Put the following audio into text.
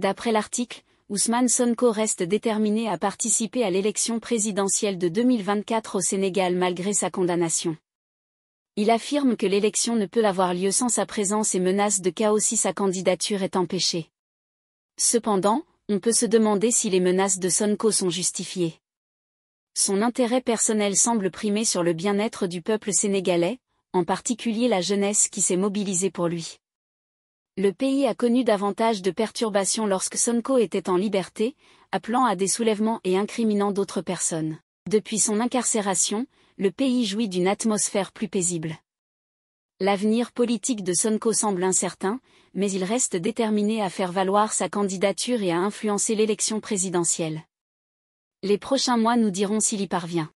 D'après l'article, Ousmane Sonko reste déterminé à participer à l'élection présidentielle de 2024 au Sénégal malgré sa condamnation. Il affirme que l'élection ne peut avoir lieu sans sa présence et menace de chaos si sa candidature est empêchée. Cependant, on peut se demander si les menaces de Sonko sont justifiées. Son intérêt personnel semble primer sur le bien-être du peuple sénégalais, en particulier la jeunesse qui s'est mobilisée pour lui. Le pays a connu davantage de perturbations lorsque Sonko était en liberté, appelant à des soulèvements et incriminant d'autres personnes. Depuis son incarcération, le pays jouit d'une atmosphère plus paisible. L'avenir politique de Sonko semble incertain, mais il reste déterminé à faire valoir sa candidature et à influencer l'élection présidentielle. Les prochains mois nous diront s'il y parvient.